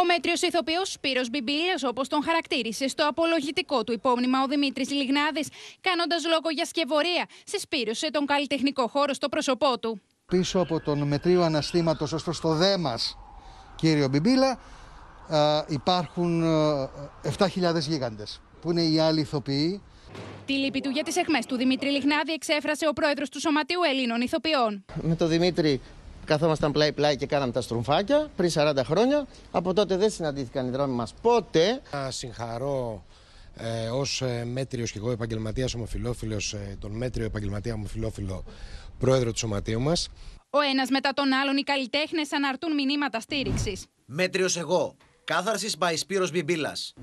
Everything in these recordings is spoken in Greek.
Ο μέτριος ηθοποιός Σπύρος Μπιμπίλια, όπως τον χαρακτήρισε στο απολογητικό του υπόμνημα ο Δημήτρης Λιγνάδης, κάνοντας λόγο για σκευωρία, συσπήρωσε τον καλλιτεχνικό χώρο στο πρόσωπό του. Πίσω από τον μετρίο αναστήματος ωστόσο στο το δέ κύριο Μπιμπίλα, υπάρχουν 7.000 ε, γίγαντες, που είναι οι άλλοι ηθοποιοί. Τη λύπη του για τις αιχμές του Δημήτρη Λιγνάδη εξέφρασε ο πρόεδρος του Σωματείου Ελλήνων Ηθοποιών. Με τον Δημήτρη καθόμασταν πλάι-πλάι και κάναμε τα στρουμφάκια πριν 40 χρόνια. Από τότε δεν συναντήθηκαν οι δρόμοι μας πότε. Να συγχαρώ ε, ως ε, μέτριος και εγώ επαγγελματίας ομοφυλόφιλο, ε, τον μέτριο επαγγελματία ομοφυλόφιλο πρόεδρο του σωματείου μας. Ο ένας μετά τον άλλον οι καλλιτέχνες αναρτούν μηνύματα στήριξης. Μέτριος εγώ. Κάθαρσης by Σπύρος Μπιμπίλας.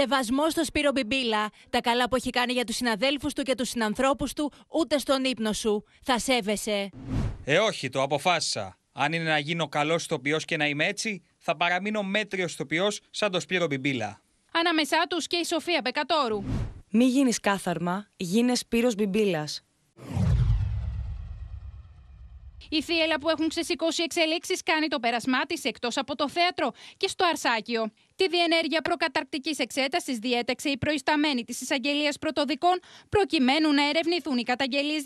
Σεβασμό στο Σπύρο Μπιμπίλα. Τα καλά που έχει κάνει για τους συναδέλφους του και τους συνανθρώπους του, ούτε στον ύπνο σου. Θα σέβεσαι. Ε, όχι, το αποφάσισα. Αν είναι να γίνω καλός ηθοποιός και να είμαι έτσι, θα παραμείνω μέτριος ηθοποιός σαν το Σπύρο Μπιμπίλα. Ανάμεσά τους και η Σοφία Πεκατόρου. Μη γίνεις κάθαρμα, γίνε Σπύρος Μπιμπίλας. Η θύελα που έχουν ξεσηκώσει εξελίξεις κάνει το πέρασμά της εκτός από το θέατρο και στο Αρσάκιο. Τη διενέργεια προκαταρκτικής εξέτασης διέταξε η προϊσταμένη της εισαγγελίας πρωτοδικών, προκειμένου να ερευνηθούν οι καταγγελίες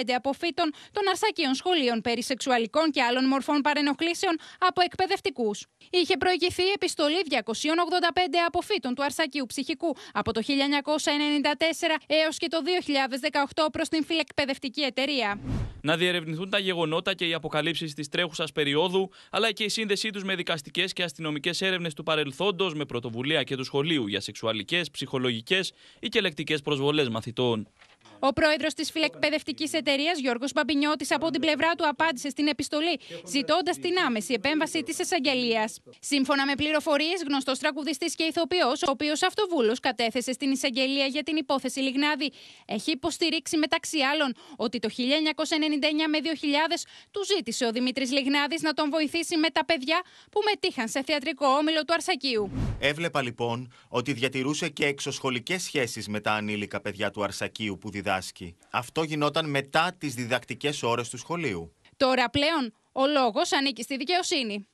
285 αποφύτων των αρσακίων σχολείων περί σεξουαλικών και άλλων μορφών παρενοχλήσεων από εκπαιδευτικούς. Είχε προηγηθεί επιστολή 285 αποφύτων του αρσακίου ψυχικού από το 1994 έως και το 2018 προς την φιλεκπαιδευτική εταιρεία να διερευνηθούν τα γεγονότα και οι αποκαλύψεις της τρέχουσας περίοδου, αλλά και η σύνδεσή τους με δικαστικές και αστυνομικές έρευνες του παρελθόντος με πρωτοβουλία και του σχολείου για σεξουαλικές, ψυχολογικές ή και λεκτικές προσβολές μαθητών. Ο πρόεδρος της Φιλεκπαιδευτικής Εταιρείας, Γιώργος Μπαμπινιώτης, από την πλευρά του απάντησε στην επιστολή, ζητώντας την άμεση επέμβαση της εισαγγελίας. Σύμφωνα με πληροφορίες, γνωστός τραγουδιστής και ηθοποιός, ο οποίος αυτοβούλος κατέθεσε στην εισαγγελία για την υπόθεση Λιγνάδη, έχει υποστηρίξει μεταξύ άλλων ότι το 1999 με 2000 του ζήτησε ο Δημήτρης Λιγνάδης να τον βοηθήσει με τα παιδιά που μετήχαν σε θεατρικό όμιλο του Αρσακίου. Έβλεπα λοιπόν ότι διατηρούσε και εξωσχολικές σχέσεις με τα ανήλικα παιδιά του Αρσακίου που αυτό γινόταν μετά τις διδακτικές ώρες του σχολείου. Τώρα πλέον ο λόγος ανήκει στη δικαιοσύνη.